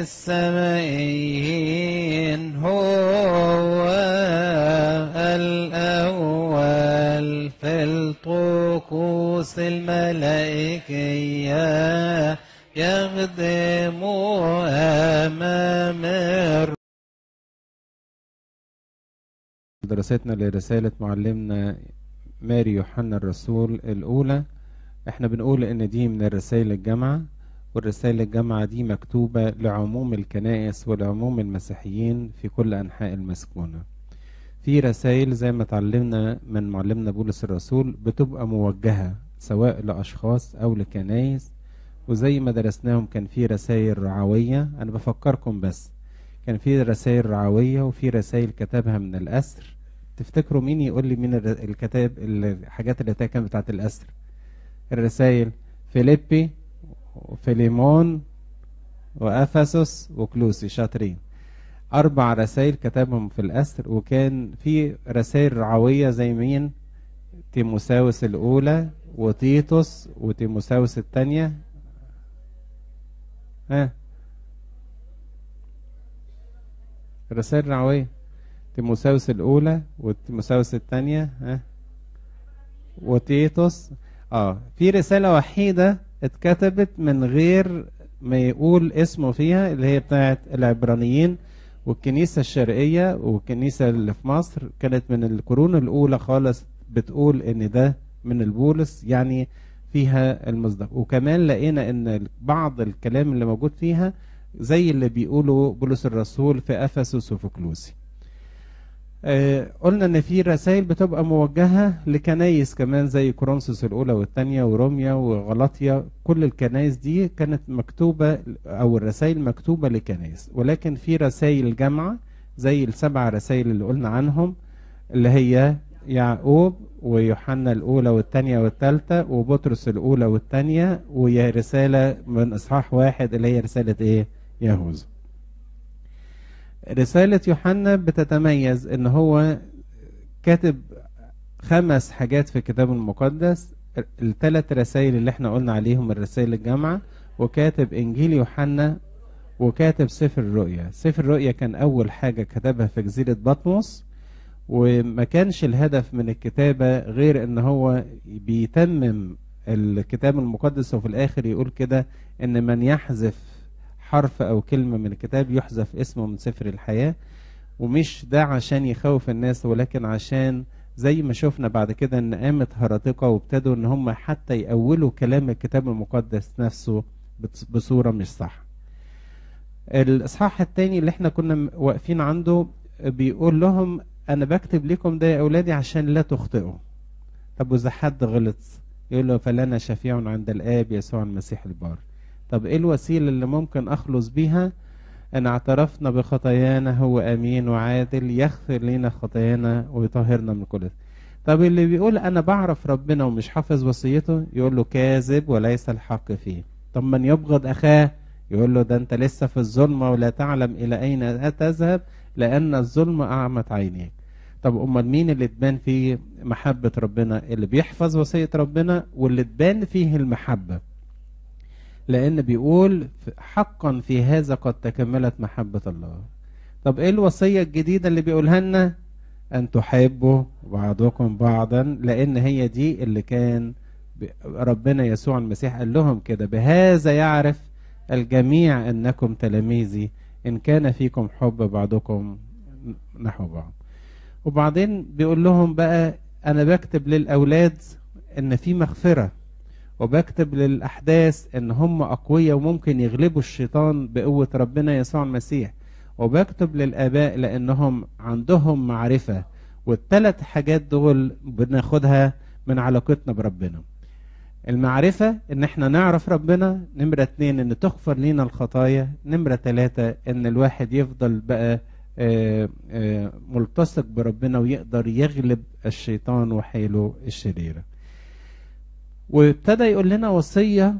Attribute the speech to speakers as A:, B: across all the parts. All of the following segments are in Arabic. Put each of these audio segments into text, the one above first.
A: السمعيين هو الأول في الطقوس الملائكية يخدم أمام دراستنا لرسالة معلمنا ماري يوحنا الرسول الأولى احنا بنقول ان دي من الرسائل الجامعة والرسالة الجامعة دي مكتوبة لعموم الكنائس ولعموم المسيحيين في كل أنحاء المسكونة في رسائل زي ما اتعلمنا من معلمنا بولس الرسول بتبقى موجهة سواء لأشخاص أو لكنايس وزي ما درسناهم كان في رسائل رعوية أنا بفكركم بس كان في رسائل رعوية وفي رسائل كتبها من الأسر تفتكروا مين يقول لي مين الكتاب الحاجات اللي كانت بتاعت الأسر الرسائل فيليبي وفيليمون وأفسس وكلوسي شاطرين أربع رسائل كتبهم في الأسر وكان في رسائل رعوية زي مين تيموساوس الأولى وتيتوس وتيموساوس الثانية ها رسائل رعوية تيموساوس الأولى وتيموساوس الثانية ها وتيتوس اه في رسالة وحيدة اتكتبت من غير ما يقول اسمه فيها اللي هي بتاعت العبرانيين والكنيسة الشرقية والكنيسة اللي في مصر كانت من القرون الأولى خالص بتقول إن ده من البولس يعني فيها المصداق وكمان لقينا إن بعض الكلام اللي موجود فيها زي اللي بيقوله بولس الرسول في أفسس وفي كلوسي آه، قلنا ان في رسائل بتبقى موجهه لكنايس كمان زي كورنثوس الاولى والثانيه وروميا وغلاطيا كل الكنايس دي كانت مكتوبه او الرسائل مكتوبه لكنايس ولكن في رسائل جامعه زي السبع رسائل اللي قلنا عنهم اللي هي يعقوب ويوحنا الاولى والثانيه والثالثه وبطرس الاولى والثانيه ويا رساله من اصحاح واحد اللي هي رساله ايه يهوذا رسالة يوحنا بتتميز ان هو كاتب خمس حاجات في الكتاب المقدس الثلاث رسائل اللي احنا قلنا عليهم الرسائل الجامعة وكاتب انجيل يوحنا وكاتب سفر الرؤيا سفر الرؤيا كان اول حاجة كتبها في جزيرة بطمس وما كانش الهدف من الكتابة غير ان هو بيتمم الكتاب المقدس وفي الاخر يقول كده ان من يحذف حرف أو كلمة من الكتاب يحذف اسمه من سفر الحياة ومش ده عشان يخوف الناس ولكن عشان زي ما شفنا بعد كده ان قامت هرطقة وابتدوا ان هم حتى يأولوا كلام الكتاب المقدس نفسه بصورة مش صح الاصحاح الثاني اللي احنا كنا واقفين عنده بيقول لهم انا بكتب لكم ده يا اولادي عشان لا تخطئوا طب واذا حد غلط يقول له فلنا شفيع عند الاب يسوع المسيح البار طب ايه الوسيلة اللي ممكن اخلص بيها ان اعترفنا بخطايانا هو امين وعادل يغفر لنا خطايانا ويطهرنا من كل طب اللي بيقول انا بعرف ربنا ومش حافظ وصيته يقول له كاذب وليس الحق فيه طب من يبغض اخاه يقول له ده انت لسه في الظلمه ولا تعلم الى اين تذهب لان الظلم اعمت عينيك طب امال مين اللي تبان فيه محبه ربنا اللي بيحفظ وصيه ربنا واللي تبان فيه المحبه لأن بيقول حقا في هذا قد تكملت محبة الله طب إيه الوصية الجديدة اللي بيقولها لنا أن تحبوا بعضكم بعضا لأن هي دي اللي كان ربنا يسوع المسيح قال لهم كده بهذا يعرف الجميع أنكم تلاميذي إن كان فيكم حب بعضكم نحو بعض وبعدين بيقول لهم بقى أنا بكتب للأولاد إن في مغفرة وبكتب للأحداث إن هم أقوياء وممكن يغلبوا الشيطان بقوة ربنا يسوع المسيح وبكتب للآباء لأنهم عندهم معرفة والثلاث حاجات دول بناخدها من علاقتنا بربنا المعرفة ان احنا نعرف ربنا نمرة اتنين ان تغفر لينا الخطايا نمرة تلاتة ان الواحد يفضل بقى آه، آه، ملتصق بربنا ويقدر يغلب الشيطان وحيله الشريره وابتدى يقول لنا وصية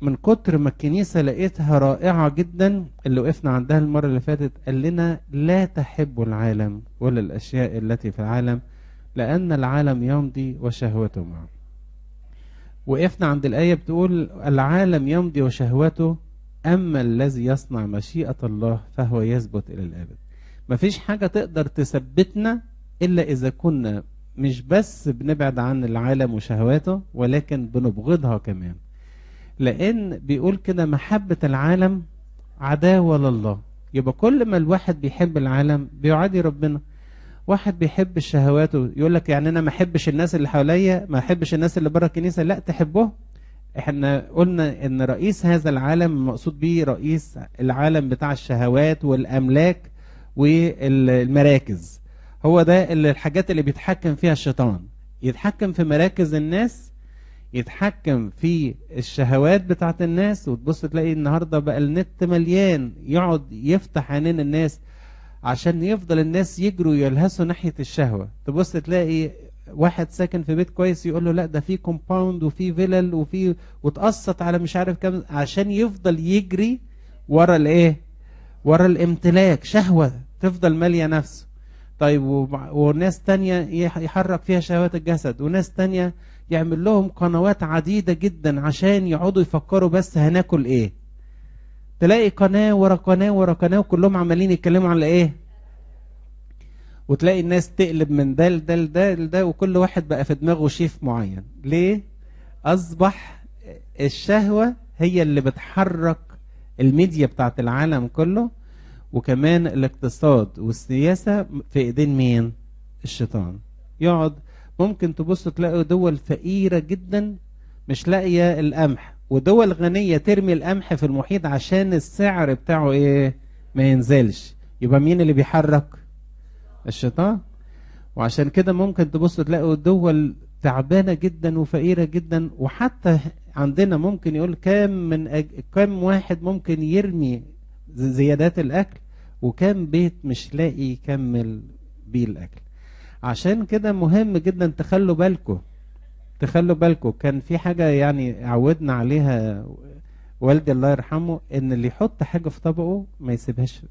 A: من كتر ما الكنيسة لقيتها رائعة جدا اللي وقفنا عندها المرة اللي فاتت قال لنا لا تحبوا العالم ولا الأشياء التي في العالم لأن العالم يمضي وشهوته معه وقفنا عند الآية بتقول العالم يمضي وشهوته أما الذي يصنع مشيئة الله فهو يثبت إلى الأبد مفيش حاجة تقدر تثبتنا إلا إذا كنا مش بس بنبعد عن العالم وشهواته ولكن بنبغضها كمان لأن بيقول كده محبة العالم عداوة لله يبقى كل ما الواحد بيحب العالم بيعادي ربنا واحد بيحب الشهوات يقول لك يعني انا ما احبش الناس اللي حواليا ما احبش الناس اللي بره الكنيسه لا تحبه احنا قلنا ان رئيس هذا العالم مقصود به رئيس العالم بتاع الشهوات والاملاك والمراكز هو ده اللي الحاجات اللي بيتحكم فيها الشيطان يتحكم في مراكز الناس يتحكم في الشهوات بتاعت الناس وتبص تلاقي النهارده بقى النت مليان يقعد يفتح عينين الناس عشان يفضل الناس يجروا يلهسوا ناحيه الشهوه تبص تلاقي واحد ساكن في بيت كويس يقول له لا ده في كومباوند وفي فيلل وفي وتقسط على مش عارف كام عشان يفضل يجري ورا الايه ورا الامتلاك شهوه تفضل ماليه نفسه طيب وناس تانية يحرك فيها شهوات الجسد وناس تانية يعمل لهم قنوات عديدة جدا عشان يقعدوا يفكروا بس هناكل ايه تلاقي قناة ورا قناة ورا قناة وكلهم عمالين يتكلموا على ايه وتلاقي الناس تقلب من ده لده لده لده وكل واحد بقى في دماغه شيف معين ليه اصبح الشهوة هي اللي بتحرك الميديا بتاعت العالم كله وكمان الاقتصاد والسياسة في ايدين مين الشيطان يقعد ممكن تبص تلاقي دول فقيرة جدا مش لاقية القمح ودول غنية ترمي القمح في المحيط عشان السعر بتاعه ايه ما ينزلش يبقى مين اللي بيحرك الشيطان وعشان كده ممكن تبص تلاقي دول تعبانة جدا وفقيرة جدا وحتى عندنا ممكن يقول كام من أج... كام واحد ممكن يرمي زيادات الأكل وكم بيت مش لاقي يكمل بيه الأكل عشان كده مهم جدا تخلوا بالكم تخلوا بالكم كان في حاجة يعني عودنا عليها والدي الله يرحمه ان اللي يحط حاجة في طبقه ما يسيبهاش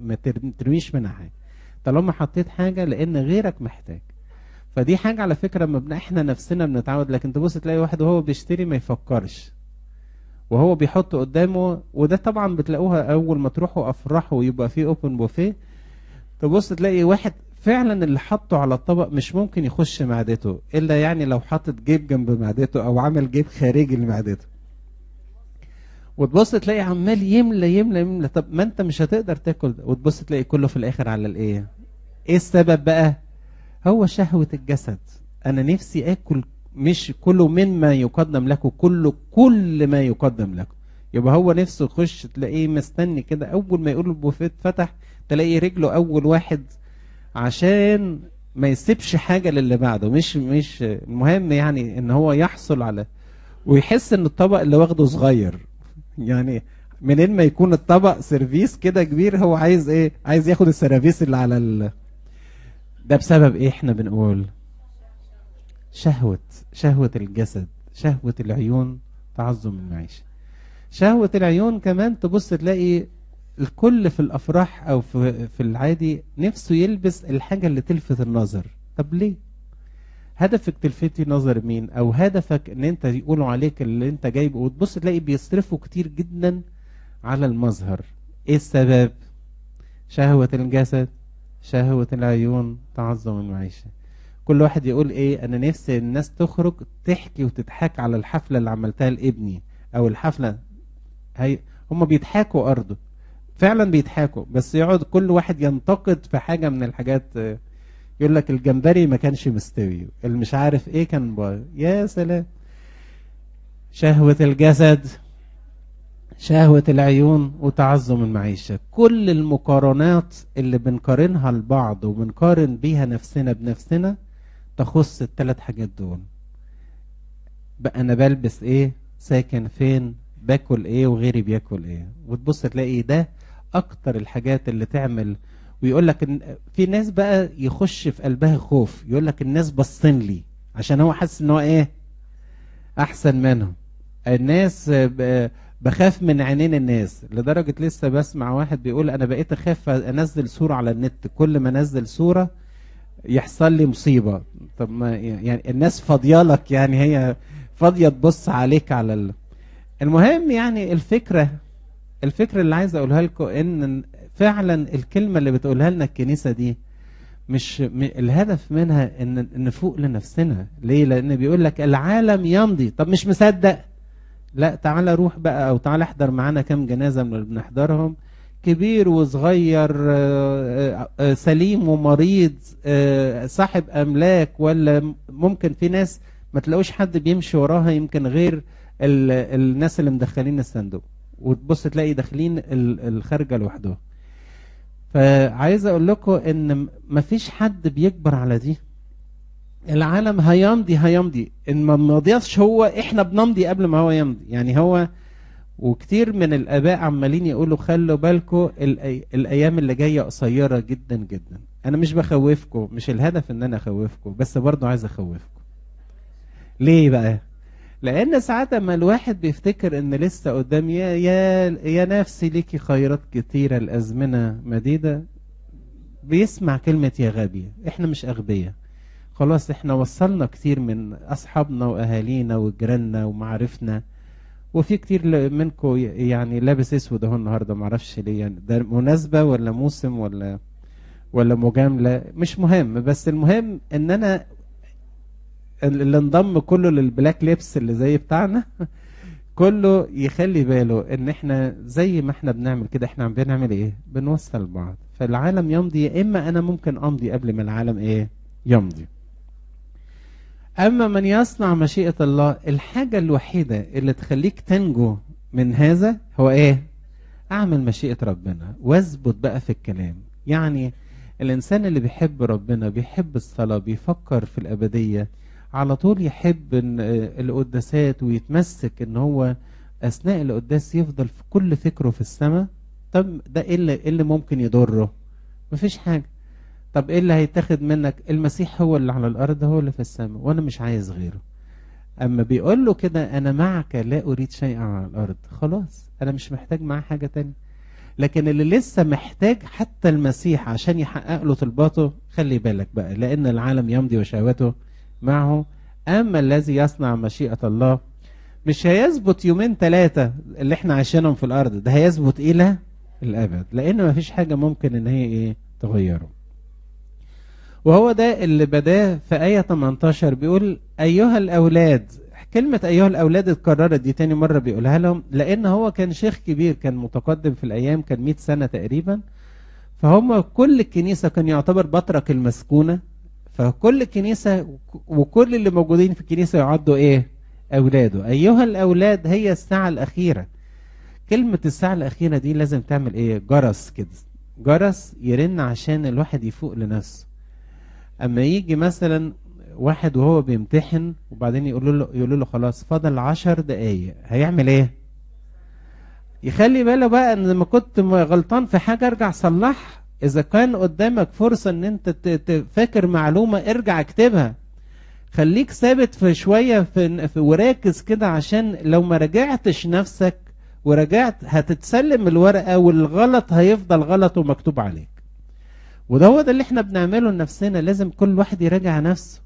A: ما, ترميش منها حاجة طالما حطيت حاجة لان غيرك محتاج فدي حاجة على فكرة ما احنا نفسنا بنتعود لكن تبص تلاقي واحد وهو بيشتري ما يفكرش وهو بيحط قدامه وده طبعا بتلاقوها اول ما تروحوا افراح ويبقى في اوبن بوفيه تبص تلاقي واحد فعلا اللي حطه على الطبق مش ممكن يخش معدته الا يعني لو حاطط جيب جنب معدته او عمل جيب خارجي لمعدته وتبص تلاقي عمال يملى يملى يملى طب ما انت مش هتقدر تاكل وتبص تلاقي كله في الاخر على الايه ايه السبب بقى هو شهوه الجسد انا نفسي اكل مش كله مما يقدم لكم كله كل ما يقدم لكم يبقى هو نفسه يخش تلاقيه مستني كده اول ما يقول البوفيه اتفتح تلاقي رجله اول واحد عشان ما يسيبش حاجه للي بعده مش مش المهم يعني ان هو يحصل على ويحس ان الطبق اللي واخده صغير يعني منين ما يكون الطبق سيرفيس كده كبير هو عايز ايه عايز ياخد السيرفيس اللي على ال... ده بسبب ايه احنا بنقول شهوة شهوة الجسد شهوة العيون تعظم المعيشة شهوة العيون كمان تبص تلاقي الكل في الأفراح أو في, في العادي نفسه يلبس الحاجة اللي تلفت النظر طب ليه؟ هدفك تلفتي نظر مين أو هدفك أن أنت يقولوا عليك اللي أنت جايبه وتبص تلاقي بيصرفوا كتير جدا على المظهر إيه السبب؟ شهوة الجسد شهوة العيون تعظم المعيشة كل واحد يقول ايه انا نفسي الناس تخرج تحكي وتضحك على الحفلة اللي عملتها لابني او الحفلة هي هم بيضحكوا ارضه فعلا بيضحكوا بس يقعد كل واحد ينتقد في حاجة من الحاجات يقول لك الجمبري ما كانش مستوي اللي مش عارف ايه كان باي يا سلام شهوة الجسد شهوة العيون وتعظم المعيشة كل المقارنات اللي بنقارنها لبعض وبنقارن بيها نفسنا بنفسنا تخص الثلاث حاجات دول بقى انا بلبس ايه ساكن فين باكل ايه وغيري بياكل ايه وتبص تلاقي ده اكتر الحاجات اللي تعمل ويقول لك إن في ناس بقى يخش في قلبها خوف يقول لك الناس باصين لي عشان هو حاسس ان هو ايه احسن منهم الناس بخاف من عينين الناس لدرجة لسه بسمع واحد بيقول انا بقيت اخاف انزل صورة على النت كل ما انزل صورة يحصل لي مصيبه طب ما يعني الناس فاضيه لك يعني هي فاضيه تبص عليك على ال... المهم يعني الفكره الفكره اللي عايز اقولها لكم ان فعلا الكلمه اللي بتقولها لنا الكنيسه دي مش الهدف منها ان نفوق لنفسنا ليه لان بيقول لك العالم يمضي طب مش مصدق لا تعالى روح بقى او تعالى احضر معانا كام جنازه من اللي بنحضرهم كبير وصغير آه، آه، آه، سليم ومريض صاحب املاك ولا ممكن في ناس ما تلاقوش حد بيمشي وراها يمكن غير الناس اللي مدخلين الصندوق وتبص تلاقي داخلين الخارجه لوحدهم فعايز اقول لكم ان مفيش حد بيكبر على دي العالم هيمضي هيمضي ان ما مضيش هو احنا بنمضي قبل ما هو يمضي يعني هو وكتير من الآباء عمالين يقولوا خلوا بالكم الأيام اللي جاية قصيرة جدا جدا أنا مش بخوفكم مش الهدف إن أنا أخوفكم بس برضه عايز أخوفكم ليه بقى؟ لأن ساعات ما الواحد بيفتكر إن لسه قدام يا يا, يا نفسي ليكي خيرات كتيرة الأزمنة مديدة بيسمع كلمة يا غبية إحنا مش أغبياء خلاص إحنا وصلنا كتير من أصحابنا وأهالينا وجيراننا ومعارفنا وفي كتير منكم يعني لابس اسود اهو النهارده معرفش ليه يعني ده مناسبه ولا موسم ولا ولا مجامله مش مهم بس المهم ان انا اللي انضم كله للبلاك لبس اللي زي بتاعنا كله يخلي باله ان احنا زي ما احنا بنعمل كده احنا عم بنعمل ايه بنوصل بعض فالعالم يمضي يا اما انا ممكن امضي قبل ما العالم ايه يمضي أما من يصنع مشيئة الله الحاجة الوحيدة اللي تخليك تنجو من هذا هو إيه؟ أعمل مشيئة ربنا واثبت بقى في الكلام يعني الإنسان اللي بيحب ربنا بيحب الصلاة بيفكر في الأبدية على طول يحب آه، القداسات ويتمسك إن هو أثناء القداس يفضل في كل فكره في السماء طب ده إيه اللي, إيه اللي ممكن يضره؟ مفيش حاجة طب ايه اللي هيتاخد منك المسيح هو اللي على الارض هو اللي في السماء وانا مش عايز غيره اما بيقول له كده انا معك لا اريد شيئا على الارض خلاص انا مش محتاج معاه حاجه تانية لكن اللي لسه محتاج حتى المسيح عشان يحقق له طلباته خلي بالك بقى لان العالم يمضي وشهواته معه اما الذي يصنع مشيئه الله مش هيثبت يومين ثلاثه اللي احنا عايشينهم في الارض ده هيثبت الى الابد لان ما فيش حاجه ممكن ان هي ايه تغيره وهو ده اللي بداه في آية 18 بيقول أيها الأولاد كلمة أيها الأولاد اتكررت دي تاني مرة بيقولها لهم لأن هو كان شيخ كبير كان متقدم في الأيام كان 100 سنة تقريبا فهم كل الكنيسة كان يعتبر بطرك المسكونة فكل الكنيسة وكل اللي موجودين في الكنيسة يعدوا إيه؟ أولاده أيها الأولاد هي الساعة الأخيرة كلمة الساعة الأخيرة دي لازم تعمل إيه؟ جرس كده جرس يرن عشان الواحد يفوق لنفسه اما يجي مثلا واحد وهو بيمتحن وبعدين يقولوا له يقولوا له خلاص فاضل 10 دقايق هيعمل ايه يخلي باله بقى ان لما كنت غلطان في حاجه ارجع صلحها اذا كان قدامك فرصه ان انت تفكر معلومه ارجع اكتبها خليك ثابت في شويه في وراكز كده عشان لو ما راجعتش نفسك وراجعت هتتسلم الورقه والغلط هيفضل غلط ومكتوب عليه وده هو ده اللي احنا بنعمله لنفسنا لازم كل واحد يراجع نفسه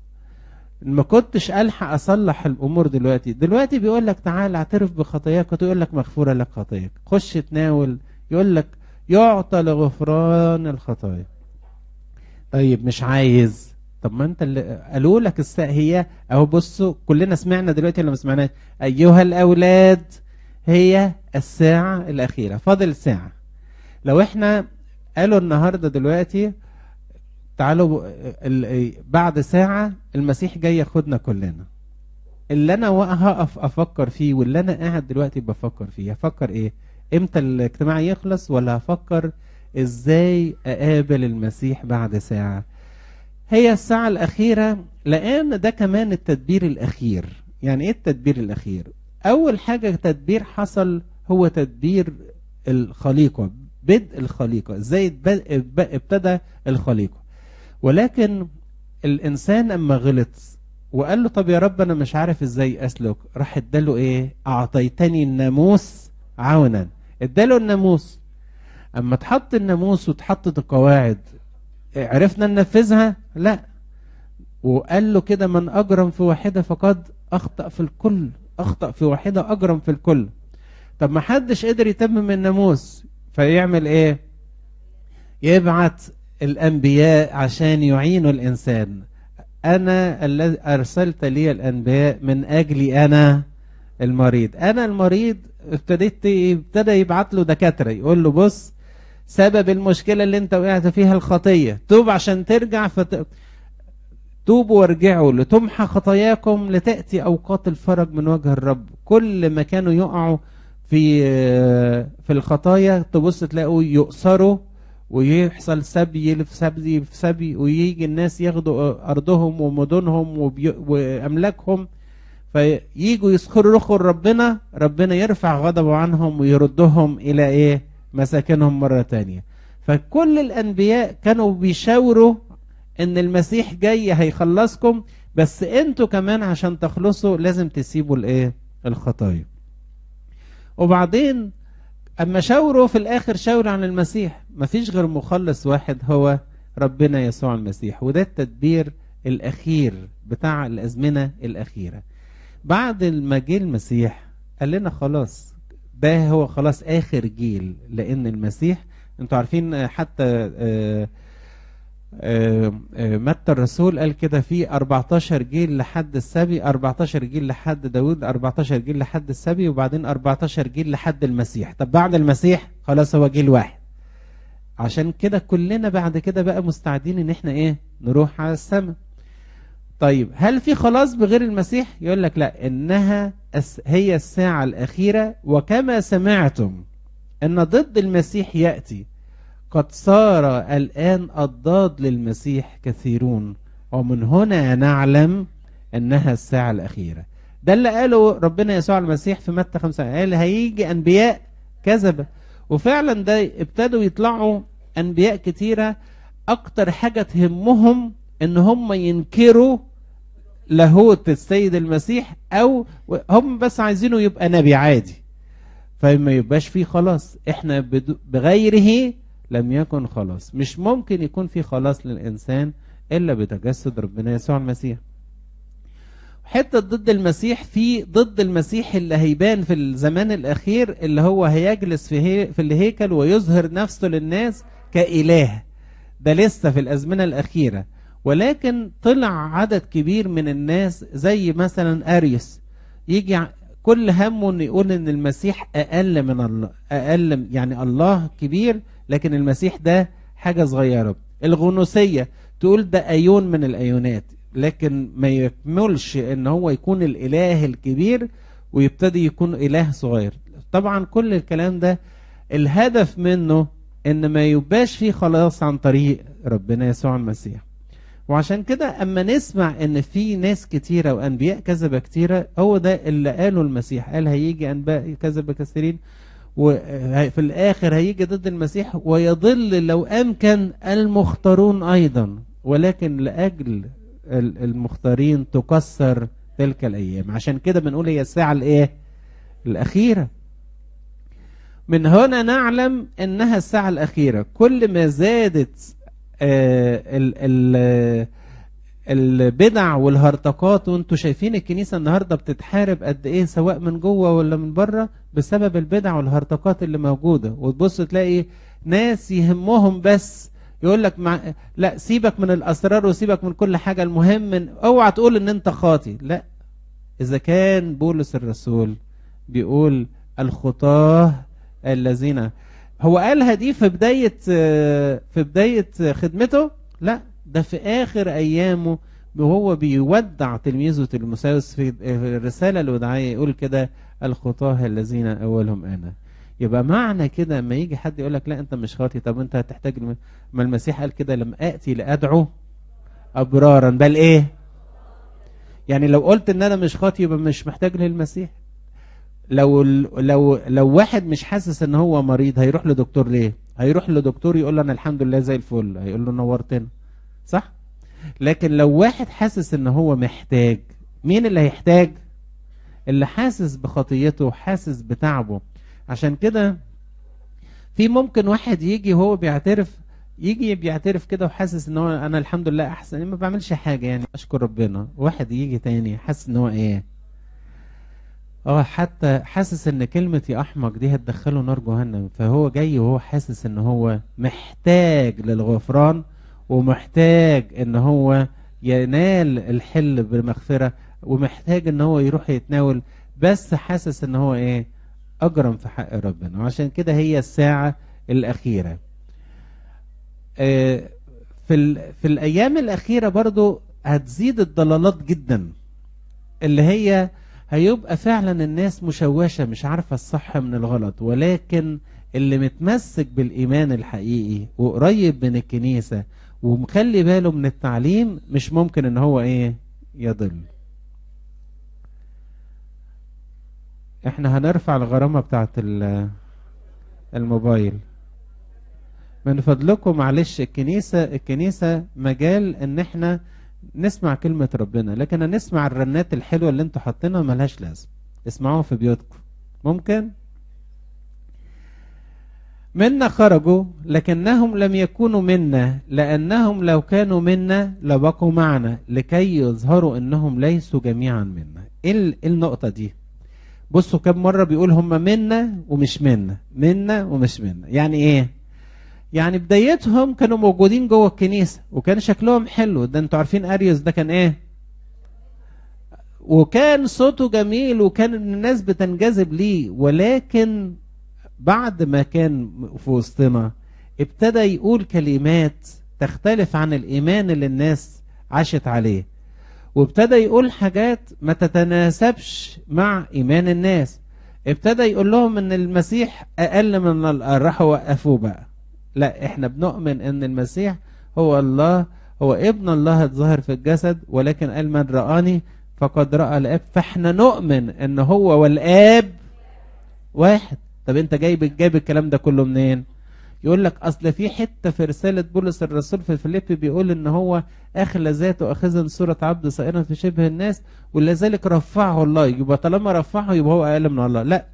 A: ما كنتش الحق اصلح الامور دلوقتي دلوقتي بيقول لك تعال اعترف بخطاياك وتقول لك مغفوره لك خطاياك خش تناول يقول لك يعطى لغفران الخطايا طيب مش عايز طب ما انت اللي قالوا لك هي اهو بصوا كلنا سمعنا دلوقتي ولا ما سمعناش ايها الاولاد هي الساعه الاخيره فاضل ساعه لو احنا قالوا النهاردة دلوقتي تعالوا بعد ساعة المسيح جاي ياخدنا كلنا اللي انا هقف افكر فيه واللي انا قاعد دلوقتي بفكر فيه هفكر ايه امتى الاجتماع يخلص ولا هفكر ازاي اقابل المسيح بعد ساعة هي الساعة الاخيرة لان ده كمان التدبير الاخير يعني ايه التدبير الاخير اول حاجة تدبير حصل هو تدبير الخليقة بدء الخليقة ازاي ابتدى الخليقة ولكن الانسان اما غلط وقال له طب يا رب انا مش عارف ازاي اسلك راح اداله ايه اعطيتني الناموس عونا اداله الناموس اما اتحط الناموس واتحطت القواعد عرفنا ننفذها لا وقال له كده من اجرم في واحده فقد اخطا في الكل اخطا في واحده اجرم في الكل طب ما حدش قدر يتمم الناموس فيعمل ايه يبعت الانبياء عشان يعينوا الانسان انا الذي ارسلت لي الانبياء من اجلي انا المريض انا المريض ابتديت ابتدى يبعت له دكاتره يقول له بص سبب المشكله اللي انت وقعت فيها الخطيه توب عشان ترجع فت... توبوا وارجعوا لتمحى خطاياكم لتاتي اوقات الفرج من وجه الرب كل ما كانوا يقعوا في آه، في الخطايا تبص تلاقوا يؤثروا ويحصل سبي في سبي في سبي ويجي الناس ياخدوا أرضهم ومدنهم وأملاكهم فييجوا يصرخوا لربنا ربنا يرفع غضبه عنهم ويردهم إلى إيه مساكنهم مرة تانية فكل الأنبياء كانوا بيشاوروا إن المسيح جاي هيخلصكم بس أنتوا كمان عشان تخلصوا لازم تسيبوا الإيه الخطايا وبعدين أما شاوروا في الآخر شاور عن المسيح مفيش غير مخلص واحد هو ربنا يسوع المسيح وده التدبير الأخير بتاع الأزمنة الأخيرة بعد ما جه المسيح قال لنا خلاص ده هو خلاص آخر جيل لأن المسيح انتوا عارفين حتى آه آه، آه، متى الرسول قال كده في 14 جيل لحد السبي 14 جيل لحد داود 14 جيل لحد السبي وبعدين 14 جيل لحد المسيح طب بعد المسيح خلاص هو جيل واحد عشان كده كلنا بعد كده بقى مستعدين ان احنا ايه نروح على السماء طيب هل في خلاص بغير المسيح يقول لك لا انها هي الساعة الاخيرة وكما سمعتم ان ضد المسيح يأتي قد صار الآن أضداد للمسيح كثيرون ومن هنا نعلم أنها الساعة الأخيرة ده اللي قاله ربنا يسوع المسيح في متى خمسة قال هيجي أنبياء كذبة وفعلا ده ابتدوا يطلعوا أنبياء كثيرة أكتر حاجة تهمهم إن هم ينكروا لاهوت السيد المسيح أو هم بس عايزينه يبقى نبي عادي فما يبقاش فيه خلاص احنا بغيره لم يكن خلاص مش ممكن يكون في خلاص للإنسان إلا بتجسد ربنا يسوع المسيح حتة ضد المسيح في ضد المسيح اللي هيبان في الزمان الأخير اللي هو هيجلس في, هي في الهيكل ويظهر نفسه للناس كإله ده لسه في الأزمنة الأخيرة ولكن طلع عدد كبير من الناس زي مثلا أريوس يجي كل همه انه يقول ان المسيح اقل من الله اقل يعني الله كبير لكن المسيح ده حاجة صغيرة الغنوسية تقول ده أيون من الأيونات لكن ما يكملش ان هو يكون الإله الكبير ويبتدي يكون إله صغير طبعا كل الكلام ده الهدف منه ان ما يبقاش فيه خلاص عن طريق ربنا يسوع المسيح وعشان كده اما نسمع ان في ناس كتيرة وانبياء كذبة كتيرة هو ده اللي قاله المسيح قال هيجي انباء كذبة كثيرين وفي الآخر هيجي ضد المسيح ويضل لو أمكن المختارون أيضا ولكن لأجل المختارين تكسر تلك الأيام عشان كده بنقول هي الساعة الإيه؟ الأخيرة من هنا نعلم أنها الساعة الأخيرة كل ما زادت آه ال ال البدع والهرطقات وانتم شايفين الكنيسة النهاردة بتتحارب قد ايه سواء من جوه ولا من بره بسبب البدع والهرطقات اللي موجودة وتبص تلاقي ناس يهمهم بس يقول لك لا سيبك من الاسرار وسيبك من كل حاجة المهم من... اوعى تقول ان انت خاطي لا اذا كان بولس الرسول بيقول الخطاه الذين هو قالها دي في بداية في بداية خدمته لا ده في آخر أيامه وهو بيودع تلميذه تلمساوس في الرسالة الوداعية يقول كده الخطاه الذين أولهم أنا يبقى معنى كده لما يجي حد يقول لك لا أنت مش خاطي طب أنت هتحتاج ما المسيح قال كده لم آتي لأدعو أبرارا بل إيه يعني لو قلت إن أنا مش خاطي يبقى مش محتاج للمسيح لو لو لو واحد مش حاسس ان هو مريض هيروح لدكتور ليه؟ هيروح لدكتور يقول له انا الحمد لله زي الفل هيقول له نورتنا صح لكن لو واحد حاسس ان هو محتاج مين اللي هيحتاج اللي حاسس بخطيته حاسس بتعبه عشان كده في ممكن واحد يجي هو بيعترف يجي بيعترف كده وحاسس ان هو انا الحمد لله احسن يعني ما بعملش حاجه يعني اشكر ربنا واحد يجي تاني حاسس ان هو ايه اه حتى حاسس ان كلمه يا احمق دي هتدخله نار جهنم فهو جاي وهو حاسس ان هو محتاج للغفران ومحتاج ان هو ينال الحل بالمغفرة ومحتاج ان هو يروح يتناول بس حاسس ان هو ايه اجرم في حق ربنا وعشان كده هي الساعة الاخيرة آه، في, في الايام الاخيرة برضو هتزيد الضلالات جدا اللي هي هيبقى فعلا الناس مشوشة مش عارفة الصح من الغلط ولكن اللي متمسك بالإيمان الحقيقي وقريب من الكنيسة ومخلي باله من التعليم مش ممكن ان هو ايه يضل احنا هنرفع الغرامة بتاعت الموبايل من فضلكم معلش الكنيسة الكنيسة مجال ان احنا نسمع كلمة ربنا لكن نسمع الرنات الحلوة اللي انتوا حاطينها ملهاش لازمة اسمعوها في بيوتكم ممكن منا خرجوا لكنهم لم يكونوا منا لأنهم لو كانوا منا لبقوا معنا لكي يظهروا أنهم ليسوا جميعا منا إيه, إيه النقطة دي بصوا كم مرة بيقول هم منا ومش منا منا ومش منا يعني إيه يعني بدايتهم كانوا موجودين جوه الكنيسة وكان شكلهم حلو ده انتوا عارفين أريوس ده كان إيه وكان صوته جميل وكان الناس بتنجذب ليه ولكن بعد ما كان في وسطنا ابتدى يقول كلمات تختلف عن الإيمان اللي الناس عاشت عليه وابتدى يقول حاجات ما تتناسبش مع إيمان الناس ابتدى يقول لهم ان المسيح اقل من راحوا وقفوه بقى لا احنا بنؤمن ان المسيح هو الله هو ابن الله اتظهر في الجسد ولكن قال من رآني فقد رأى الاب فاحنا نؤمن ان هو والاب واحد طب انت جايب جايب الكلام ده كله منين يقول لك اصل في حتة في رسالة بولس الرسول في فيليب بيقول ان هو اخلى ذاته اخذا صورة عبد صائرا في شبه الناس ولذلك رفعه الله يبقى طالما رفعه يبقى هو اقل من الله لا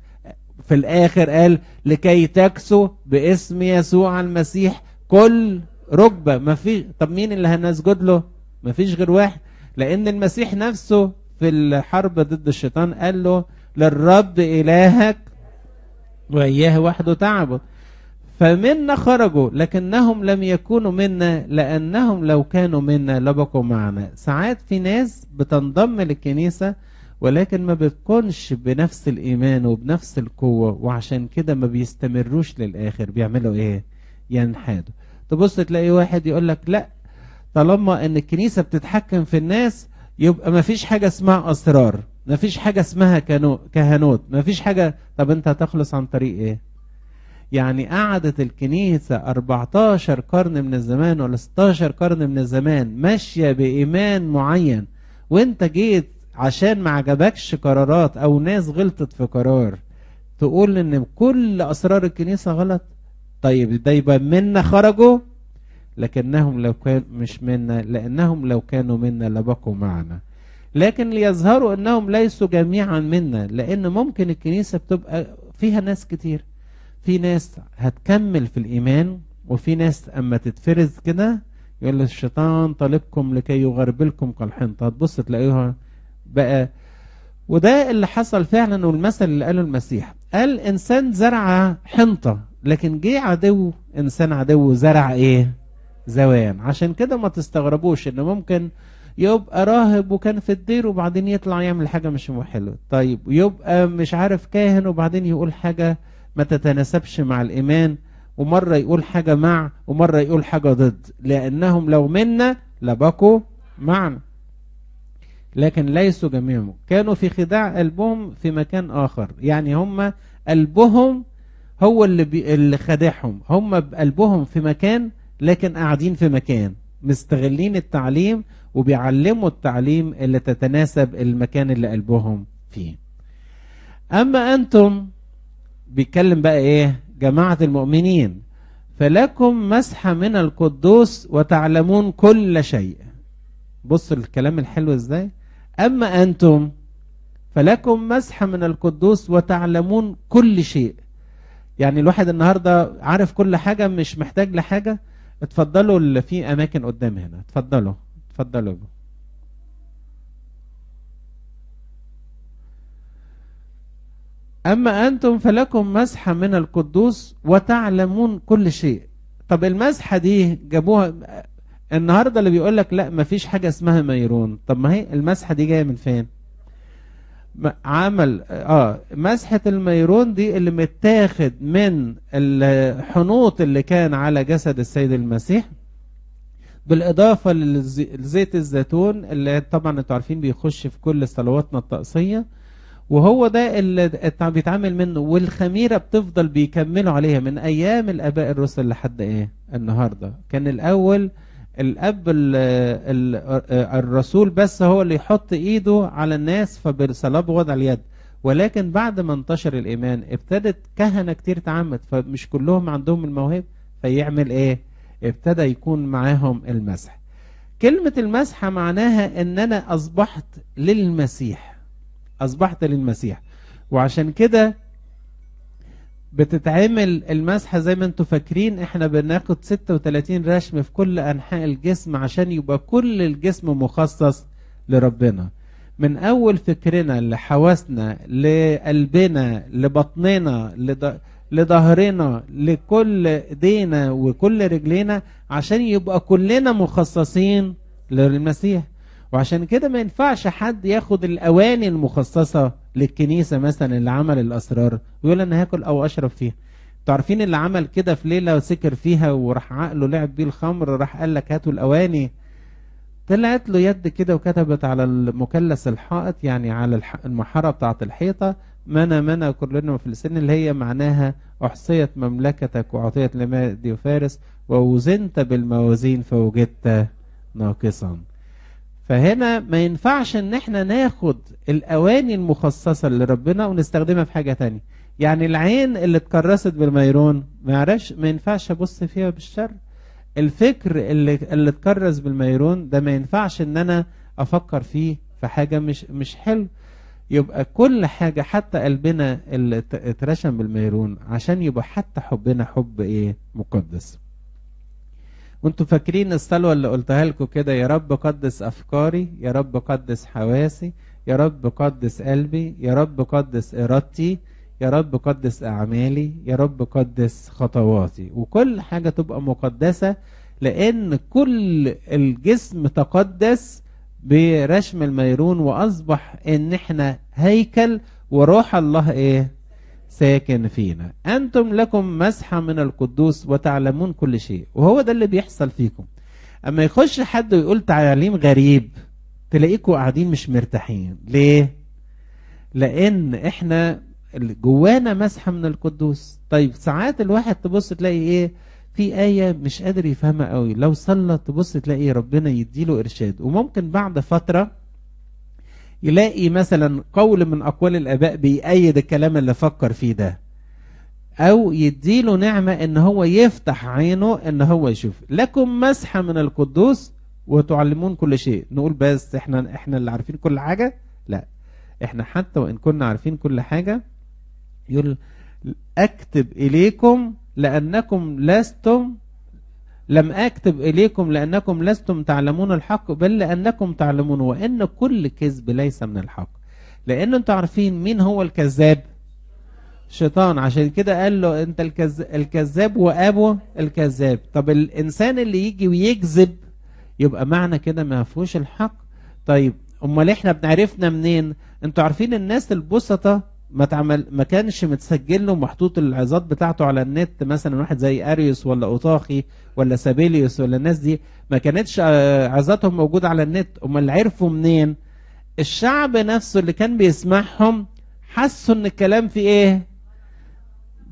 A: في الاخر قال لكي تكسو باسم يسوع المسيح كل ركبة ما في طب مين اللي هنسجد له ما فيش غير واحد لان المسيح نفسه في الحرب ضد الشيطان قال له للرب الهك وإياه وحده تعبد فمنا خرجوا لكنهم لم يكونوا منا لأنهم لو كانوا منا لبقوا معنا ساعات في ناس بتنضم للكنيسة ولكن ما بتكونش بنفس الإيمان وبنفس القوة وعشان كده ما بيستمروش للآخر بيعملوا إيه ينحادوا تبص تلاقي واحد يقول لك لا طالما ان الكنيسة بتتحكم في الناس يبقى ما فيش حاجة اسمها أسرار ما فيش حاجة اسمها كهنوت ما فيش حاجة طب انت هتخلص عن طريق ايه يعني قعدت الكنيسة 14 قرن من الزمان ولا 16 قرن من الزمان ماشية بإيمان معين وانت جيت عشان ما عجبكش قرارات او ناس غلطت في قرار تقول ان كل اسرار الكنيسة غلط طيب ده يبقى منا خرجوا لكنهم لو كان مش منا لانهم لو كانوا منا لبقوا معنا لكن ليظهروا أنهم ليسوا جميعا منا لأن ممكن الكنيسة بتبقى فيها ناس كتير في ناس هتكمل في الإيمان وفي ناس أما تتفرز كده يقول الشيطان طالبكم لكي يغربلكم كالحنطة هتبص تلاقيها بقى وده اللي حصل فعلا والمثل اللي قاله المسيح قال إنسان زرع حنطة لكن جه عدو إنسان عدو زرع إيه؟ زوان عشان كده ما تستغربوش إن ممكن يبقى راهب وكان في الدير وبعدين يطلع يعمل حاجة مش حلوة طيب يبقى آه، مش عارف كاهن وبعدين يقول حاجة ما تتناسبش مع الإيمان ومرة يقول حاجة مع ومرة يقول حاجة ضد لأنهم لو منا لبقوا معنا لكن ليسوا جميعهم كانوا في خداع قلبهم في مكان آخر يعني هم قلبهم هو اللي, بي... اللي خدعهم هم قلبهم في مكان لكن قاعدين في مكان مستغلين التعليم وبيعلموا التعليم اللي تتناسب المكان اللي قلبهم فيه أما أنتم بيتكلم بقى إيه جماعة المؤمنين فلكم مسحة من القدوس وتعلمون كل شيء بصوا الكلام الحلو إزاي أما أنتم فلكم مسحة من القدوس وتعلمون كل شيء يعني الواحد النهاردة عارف كل حاجة مش محتاج لحاجة اتفضلوا اللي في اماكن قدام هنا اتفضلوا اتفضلوا اما انتم فلكم مسحه من القدوس وتعلمون كل شيء طب المسحه دي جابوها النهارده اللي بيقول لك لا ما فيش حاجه اسمها ميرون طب ما هي المسحه دي جايه من فين عمل اه مسحة الميرون دي اللي متاخد من الحنوط اللي كان على جسد السيد المسيح بالإضافة لزيت الزيتون اللي طبعا انتوا عارفين بيخش في كل صلواتنا الطقسية وهو ده اللي بيتعمل منه والخميرة بتفضل بيكملوا عليها من أيام الآباء الرسل لحد إيه النهاردة كان الأول الاب الرسول بس هو اللي يحط ايده على الناس فبالصلاب وضع اليد ولكن بعد ما انتشر الايمان ابتدت كهنه كتير تعمد فمش كلهم عندهم الموهبه فيعمل ايه ابتدى يكون معاهم المسح كلمه المسحه معناها ان انا اصبحت للمسيح اصبحت للمسيح وعشان كده بتتعمل المسحة زي ما انتم فاكرين احنا بناخد 36 رشم في كل انحاء الجسم عشان يبقى كل الجسم مخصص لربنا من اول فكرنا لحواسنا لقلبنا لبطننا لظهرنا لكل ايدينا وكل رجلينا عشان يبقى كلنا مخصصين للمسيح وعشان كده ما ينفعش حد ياخد الاواني المخصصه للكنيسة مثلا اللي عمل الأسرار ويقول أنا هاكل أو أشرب فيها تعرفين اللي عمل كده في ليلة وسكر فيها وراح عقله لعب بيه الخمر راح قال لك هاتوا الأواني طلعت له يد كده وكتبت على المكلس الحائط يعني على المحارة بتاعة الحيطة منا منا كلنا في السن اللي هي معناها أحصيت مملكتك وأعطيت لمادي وفارس ووزنت بالموازين فوجدت ناقصا فهنا ما ينفعش ان احنا ناخد الاواني المخصصه لربنا ونستخدمها في حاجه تانية يعني العين اللي اتكرست بالميرون ما يعرفش ما ينفعش ابص فيها بالشر الفكر اللي اللي اتكرس بالميرون ده ما ينفعش ان انا افكر فيه في حاجه مش مش حلو يبقى كل حاجه حتى قلبنا اللي اترشم بالميرون عشان يبقى حتى حبنا حب ايه مقدس وانتوا فاكرين الصلوة اللي قلتها لكم كده يا رب قدس أفكاري يا رب قدس حواسي يا رب قدس قلبي يا رب قدس إرادتي يا رب قدس أعمالي يا رب قدس خطواتي وكل حاجة تبقى مقدسة لأن كل الجسم تقدس برشم الميرون وأصبح إن إحنا هيكل وروح الله إيه ساكن فينا أنتم لكم مسحة من القدوس وتعلمون كل شيء وهو ده اللي بيحصل فيكم أما يخش حد ويقول تعليم غريب تلاقيكم قاعدين مش مرتاحين ليه؟ لأن إحنا جوانا مسحة من القدوس طيب ساعات الواحد تبص تلاقي إيه؟ في آية مش قادر يفهمها قوي لو صلى تبص تلاقي ربنا يديله إرشاد وممكن بعد فترة يلاقي مثلا قول من أقوال الآباء بيأيد الكلام اللي فكر فيه ده أو يديله نعمة إن هو يفتح عينه إن هو يشوف لكم مسحة من القدوس وتعلمون كل شيء نقول بس إحنا إحنا اللي عارفين كل حاجة لا إحنا حتى وإن كنا عارفين كل حاجة يقول أكتب إليكم لأنكم لستم لم أكتب إليكم لأنكم لستم تعلمون الحق بل لأنكم تعلمون وأن كل كذب ليس من الحق لأن أنتوا عارفين مين هو الكذاب شيطان عشان كده قال له أنت الكذاب وابو الكذاب طب الإنسان اللي يجي ويكذب يبقى معنى كده ما فيهوش الحق طيب امال احنا بنعرفنا منين انتوا عارفين الناس البسطة ما اتعمل ما كانش متسجل له محطوط العظات بتاعته على النت مثلا واحد زي اريوس ولا اوطاخي ولا سابيليوس ولا الناس دي ما كانتش آه، عظاتهم موجوده على النت امال عرفوا منين الشعب نفسه اللي كان بيسمعهم حسوا ان الكلام في ايه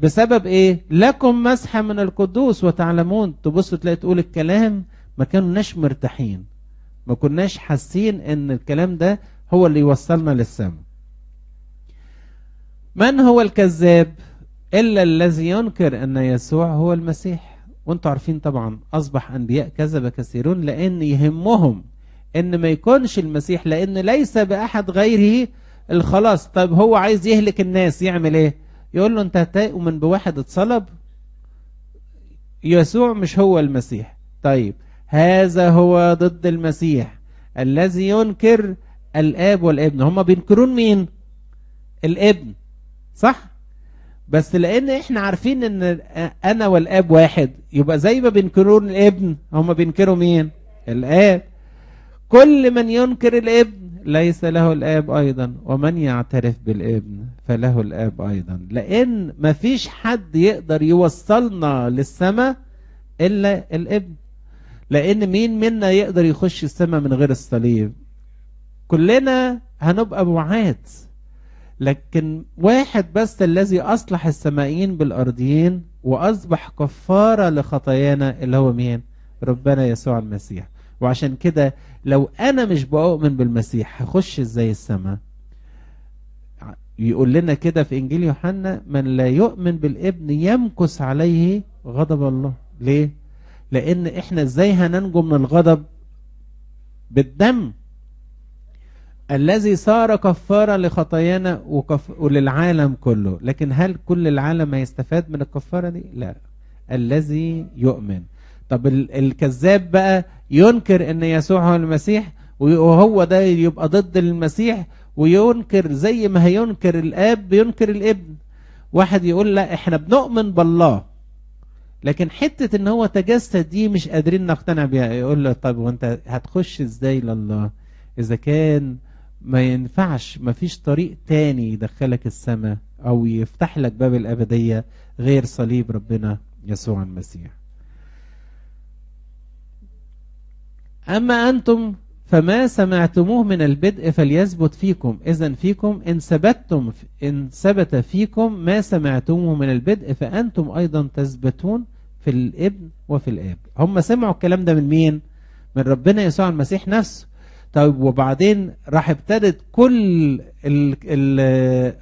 A: بسبب ايه لكم مسحه من القدوس وتعلمون تبصوا تلاقي تقول الكلام ما كناش مرتاحين ما كناش حاسين ان الكلام ده هو اللي يوصلنا للسماء من هو الكذاب إلا الذي ينكر أن يسوع هو المسيح وانتوا عارفين طبعا أصبح أنبياء كذب كثيرون لأن يهمهم أن ما يكونش المسيح لأن ليس بأحد غيره الخلاص طب هو عايز يهلك الناس يعمل إيه يقول له أنت تؤمن بواحد اتصلب يسوع مش هو المسيح طيب هذا هو ضد المسيح الذي ينكر الآب والابن هما بينكرون مين الابن صح بس لان احنا عارفين ان انا والاب واحد يبقى زي ما بينكرون الابن هما بينكروا مين الاب كل من ينكر الابن ليس له الاب ايضا ومن يعترف بالابن فله الاب ايضا لان مفيش حد يقدر يوصلنا للسماء الا الابن لان مين منا يقدر يخش السماء من غير الصليب كلنا هنبقى معاد لكن واحد بس الذي أصلح السمائيين بالأرضيين وأصبح كفارة لخطايانا اللي هو مين ربنا يسوع المسيح وعشان كده لو أنا مش بؤمن بالمسيح هخش إزاي السماء يقول لنا كده في إنجيل يوحنا من لا يؤمن بالابن يمكث عليه غضب الله ليه لأن إحنا إزاي هننجو من الغضب بالدم الذي صار كفارة لخطايانا وكف... وللعالم كله لكن هل كل العالم هيستفاد من الكفارة دي؟ لا الذي يؤمن طب الكذاب بقى ينكر ان يسوع هو المسيح وهو ده يبقى ضد المسيح وينكر زي ما هينكر الاب ينكر الابن واحد يقول لا احنا بنؤمن بالله لكن حتة ان هو تجسد دي مش قادرين نقتنع بيها يقول له طب وانت هتخش ازاي لله اذا كان ما ينفعش ما فيش طريق تاني يدخلك السماء أو يفتح لك باب الأبدية غير صليب ربنا يسوع المسيح أما أنتم فما سمعتموه من البدء فليثبت فيكم إذا فيكم إن ثبتتم إن ثبت فيكم ما سمعتموه من البدء فأنتم أيضا تثبتون في الابن وفي الاب هم سمعوا الكلام ده من مين من ربنا يسوع المسيح نفسه طيب وبعدين راح ابتدت كل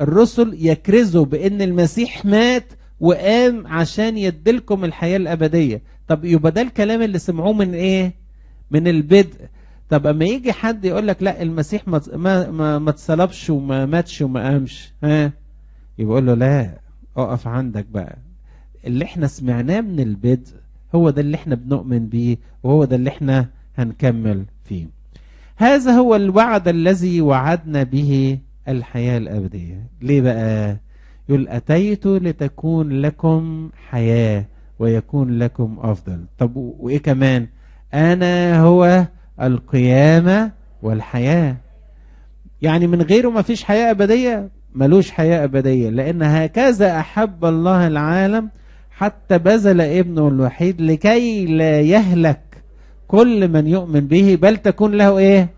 A: الرسل يكرزوا بان المسيح مات وقام عشان يدلكم الحياة الابدية طب يبقى ده الكلام اللي سمعوه من ايه من البدء طب اما يجي حد يقول لك لا المسيح ما ما ما اتصلبش وما ماتش وما قامش ها يبقى له لا اقف عندك بقى اللي احنا سمعناه من البدء هو ده اللي احنا بنؤمن بيه وهو ده اللي احنا هنكمل فيه هذا هو الوعد الذي وعدنا به الحياة الأبدية ليه بقى؟ يقول أتيت لتكون لكم حياة ويكون لكم أفضل طب وإيه كمان؟ أنا هو القيامة والحياة يعني من غيره ما فيش حياة أبدية ملوش حياة أبدية لأن هكذا أحب الله العالم حتى بذل ابنه الوحيد لكي لا يهلك كل من يؤمن به بل تكون له ايه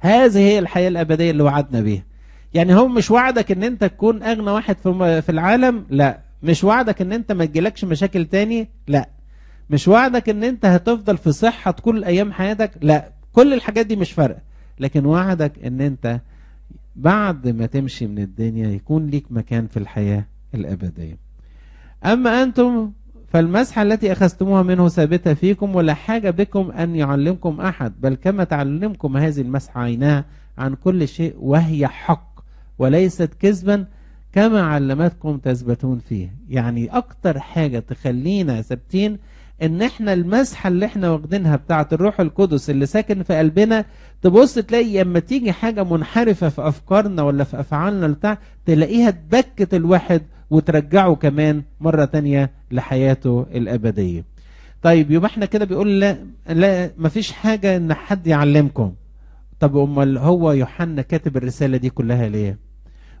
A: هذه هي الحياة الأبدية اللي وعدنا بيها يعني هو مش وعدك ان انت تكون اغنى واحد في العالم لا مش وعدك ان انت ما تجيلكش مشاكل تاني لا مش وعدك ان انت هتفضل في صحة كل ايام حياتك لا كل الحاجات دي مش فارقه لكن وعدك ان انت بعد ما تمشي من الدنيا يكون ليك مكان في الحياة الابدية اما انتم فالمسحة التي أخذتموها منه ثابتة فيكم ولا حاجة بكم أن يعلمكم أحد بل كما تعلمكم هذه المسحة عيناها عن كل شيء وهي حق وليست كذبا كما علمتكم تثبتون فيه يعني أكتر حاجة تخلينا ثابتين ان احنا المسحه اللي احنا واخدينها بتاعه الروح القدس اللي ساكن في قلبنا تبص تلاقي اما تيجي حاجه منحرفه في افكارنا ولا في افعالنا بتاع تلاقيها اتبكت الواحد وترجعه كمان مرة تانية لحياته الأبدية طيب يبقى احنا كده بيقول لا لا ما فيش حاجة ان حد يعلمكم طب امال هو يوحنا كاتب الرسالة دي كلها ليه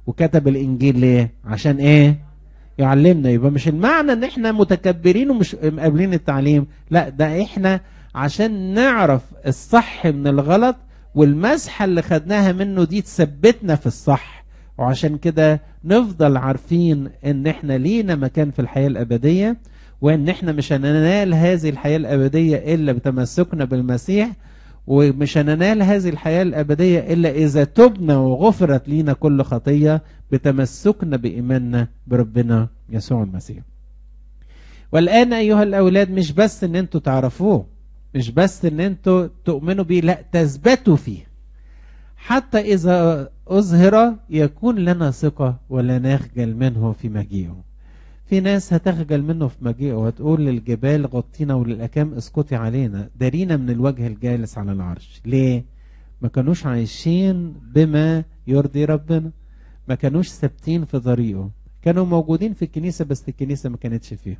A: وكتب الانجيل ليه عشان ايه يعلمنا يبقى مش المعنى ان احنا متكبرين ومش مقابلين التعليم لا ده احنا عشان نعرف الصح من الغلط والمسحة اللي خدناها منه دي تثبتنا في الصح وعشان كده نفضل عارفين ان احنا لينا مكان في الحياة الابدية وان احنا مش هننال هذه الحياة الابدية الا بتمسكنا بالمسيح ومش هننال هذه الحياة الابدية الا اذا تبنا وغفرت لينا كل خطية بتمسكنا بايماننا بربنا يسوع المسيح والان ايها الاولاد مش بس ان انتوا تعرفوه مش بس ان انتوا تؤمنوا بيه لا تثبتوا فيه حتى اذا أظهر يكون لنا ثقة ولا نخجل منه في مجيئه في ناس هتخجل منه في مجيئه وهتقول للجبال غطينا وللأكام اسكتي علينا دارينا من الوجه الجالس على العرش ليه؟ ما كانوش عايشين بما يرضي ربنا ما كانوش ثابتين في طريقه كانوا موجودين في الكنيسة بس الكنيسة ما كانتش فيهم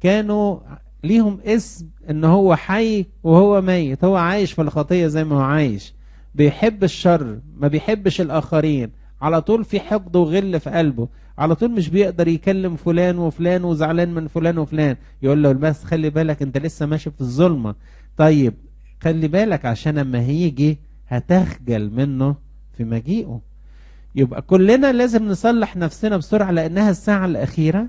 A: كانوا ليهم اسم ان هو حي وهو ميت هو عايش في الخطية زي ما هو عايش بيحب الشر ما بيحبش الآخرين على طول في حقد وغل في قلبه على طول مش بيقدر يكلم فلان وفلان وزعلان من فلان وفلان يقول له بس خلي بالك انت لسه ماشي في الظلمة طيب خلي بالك عشان اما هيجي هتخجل منه في مجيئه يبقى كلنا لازم نصلح نفسنا بسرعة لأنها الساعة الأخيرة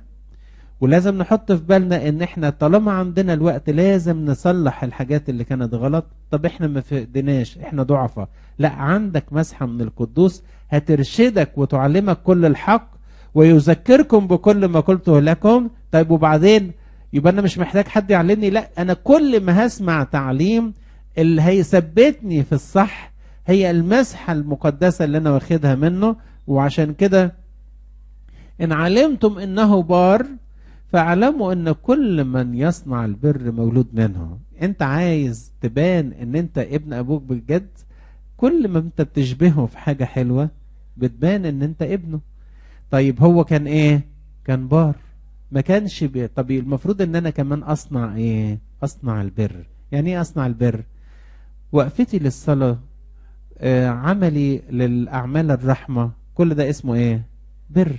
A: ولازم نحط في بالنا ان احنا طالما عندنا الوقت لازم نصلح الحاجات اللي كانت غلط طب احنا ما فقدناش احنا ضعفة لا عندك مسحة من القدوس هترشدك وتعلمك كل الحق ويذكركم بكل ما قلته لكم طيب وبعدين يبقى انا مش محتاج حد يعلمني لا انا كل ما هسمع تعليم اللي هيثبتني في الصح هي المسحة المقدسة اللي انا واخدها منه وعشان كده ان علمتم انه بار فاعلموا ان كل من يصنع البر مولود منه انت عايز تبان ان انت ابن ابوك بالجد كل ما انت بتشبهه في حاجة حلوة بتبان ان انت ابنه طيب هو كان ايه كان بار ما كانش بي... طب المفروض ان انا كمان اصنع ايه اصنع البر يعني ايه اصنع البر وقفتي للصلاة آه، عملي للأعمال الرحمة كل ده اسمه ايه بر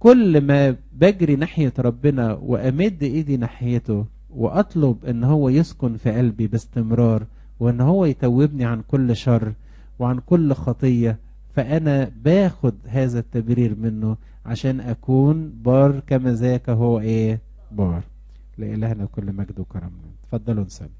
A: كل ما بجري ناحية ربنا وأمد إيدي ناحيته وأطلب إن هو يسكن في قلبي باستمرار وإن هو يتوبني عن كل شر وعن كل خطية فأنا باخد هذا التبرير منه عشان أكون بار كما ذاك هو إيه بار لإلهنا كل مجد وكرم اتفضلوا انسان